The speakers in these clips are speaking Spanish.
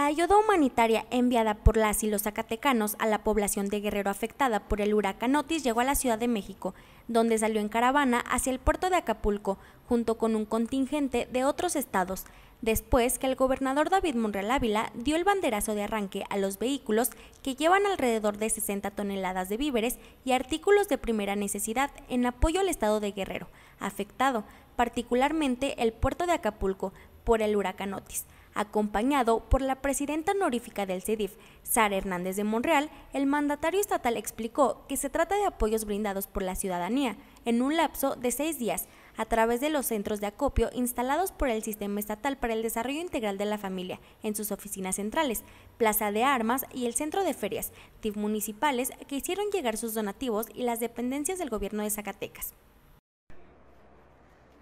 La ayuda humanitaria enviada por las y los zacatecanos a la población de Guerrero afectada por el huracán Otis llegó a la Ciudad de México, donde salió en caravana hacia el puerto de Acapulco, junto con un contingente de otros estados, después que el gobernador David Monreal Ávila dio el banderazo de arranque a los vehículos que llevan alrededor de 60 toneladas de víveres y artículos de primera necesidad en apoyo al estado de Guerrero, afectado particularmente el puerto de Acapulco por el huracán Otis. Acompañado por la presidenta honorífica del CEDIF, Sara Hernández de Monreal, el mandatario estatal explicó que se trata de apoyos brindados por la ciudadanía en un lapso de seis días a través de los centros de acopio instalados por el Sistema Estatal para el Desarrollo Integral de la Familia en sus oficinas centrales, Plaza de Armas y el Centro de Ferias, TIF municipales que hicieron llegar sus donativos y las dependencias del gobierno de Zacatecas.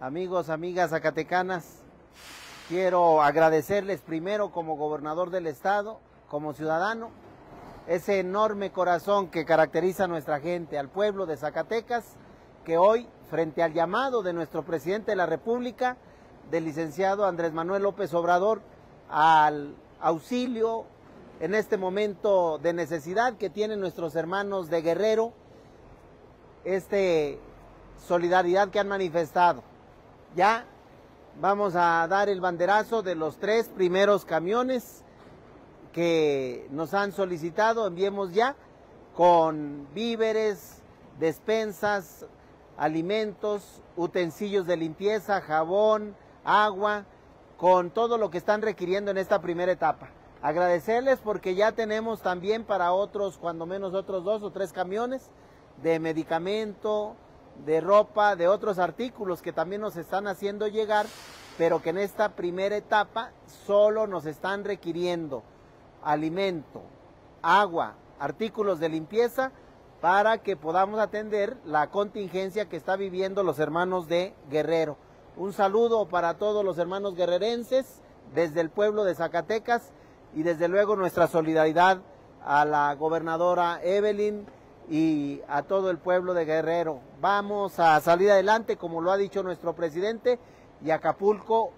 Amigos, amigas zacatecanas, Quiero agradecerles primero como gobernador del estado, como ciudadano, ese enorme corazón que caracteriza a nuestra gente, al pueblo de Zacatecas, que hoy, frente al llamado de nuestro presidente de la República, del licenciado Andrés Manuel López Obrador, al auxilio en este momento de necesidad que tienen nuestros hermanos de Guerrero, esta solidaridad que han manifestado. Ya Vamos a dar el banderazo de los tres primeros camiones que nos han solicitado. Enviemos ya con víveres, despensas, alimentos, utensilios de limpieza, jabón, agua, con todo lo que están requiriendo en esta primera etapa. Agradecerles porque ya tenemos también para otros, cuando menos otros dos o tres camiones de medicamento, de ropa, de otros artículos que también nos están haciendo llegar, pero que en esta primera etapa solo nos están requiriendo alimento, agua, artículos de limpieza para que podamos atender la contingencia que está viviendo los hermanos de Guerrero. Un saludo para todos los hermanos guerrerenses desde el pueblo de Zacatecas y desde luego nuestra solidaridad a la gobernadora Evelyn y a todo el pueblo de Guerrero. Vamos a salir adelante, como lo ha dicho nuestro presidente, y Acapulco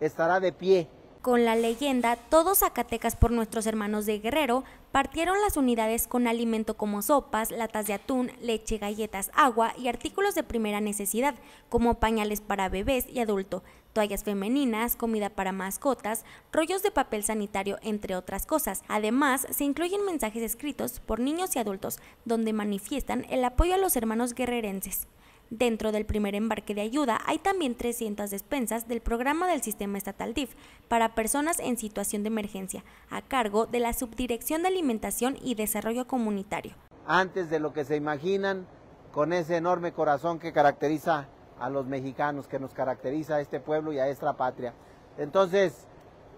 estará de pie con la leyenda Todos Zacatecas por nuestros hermanos de Guerrero, partieron las unidades con alimento como sopas, latas de atún, leche, galletas, agua y artículos de primera necesidad, como pañales para bebés y adulto, toallas femeninas, comida para mascotas, rollos de papel sanitario, entre otras cosas. Además, se incluyen mensajes escritos por niños y adultos, donde manifiestan el apoyo a los hermanos guerrerenses. Dentro del primer embarque de ayuda hay también 300 despensas del programa del sistema estatal DIF para personas en situación de emergencia, a cargo de la Subdirección de Alimentación y Desarrollo Comunitario. Antes de lo que se imaginan, con ese enorme corazón que caracteriza a los mexicanos, que nos caracteriza a este pueblo y a esta patria. Entonces,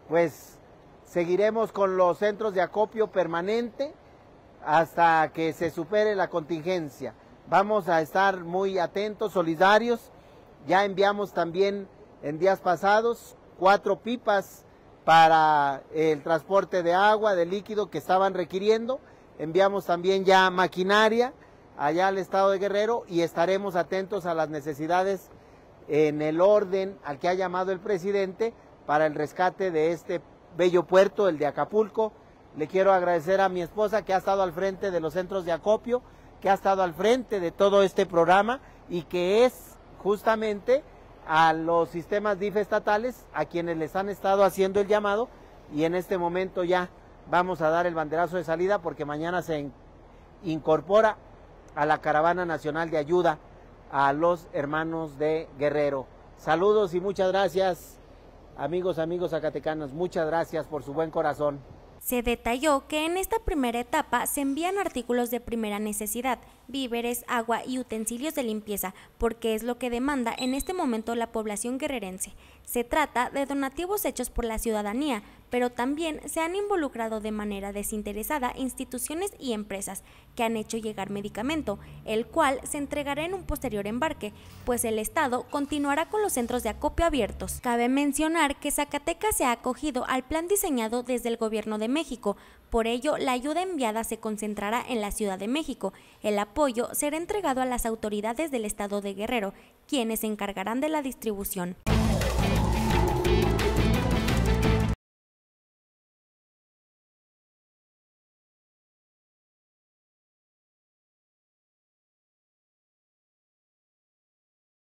pues seguiremos con los centros de acopio permanente hasta que se supere la contingencia. Vamos a estar muy atentos, solidarios. Ya enviamos también en días pasados cuatro pipas para el transporte de agua, de líquido que estaban requiriendo. Enviamos también ya maquinaria allá al estado de Guerrero y estaremos atentos a las necesidades en el orden al que ha llamado el presidente para el rescate de este bello puerto, el de Acapulco. Le quiero agradecer a mi esposa que ha estado al frente de los centros de acopio que ha estado al frente de todo este programa y que es justamente a los sistemas DIF estatales a quienes les han estado haciendo el llamado y en este momento ya vamos a dar el banderazo de salida porque mañana se incorpora a la caravana nacional de ayuda a los hermanos de Guerrero. Saludos y muchas gracias, amigos, amigos acatecanos muchas gracias por su buen corazón. Se detalló que en esta primera etapa se envían artículos de primera necesidad, víveres, agua y utensilios de limpieza, porque es lo que demanda en este momento la población guerrerense. Se trata de donativos hechos por la ciudadanía, pero también se han involucrado de manera desinteresada instituciones y empresas que han hecho llegar medicamento, el cual se entregará en un posterior embarque, pues el Estado continuará con los centros de acopio abiertos. Cabe mencionar que Zacatecas se ha acogido al plan diseñado desde el Gobierno de México, por ello la ayuda enviada se concentrará en la Ciudad de México. El apoyo será entregado a las autoridades del Estado de Guerrero, quienes se encargarán de la distribución.